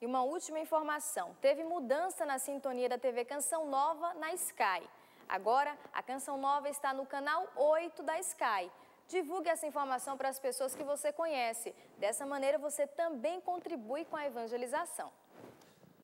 E uma última informação: teve mudança na sintonia da TV Canção Nova na Sky. Agora, a Canção Nova está no canal 8 da Sky. Divulgue essa informação para as pessoas que você conhece. Dessa maneira, você também contribui com a evangelização.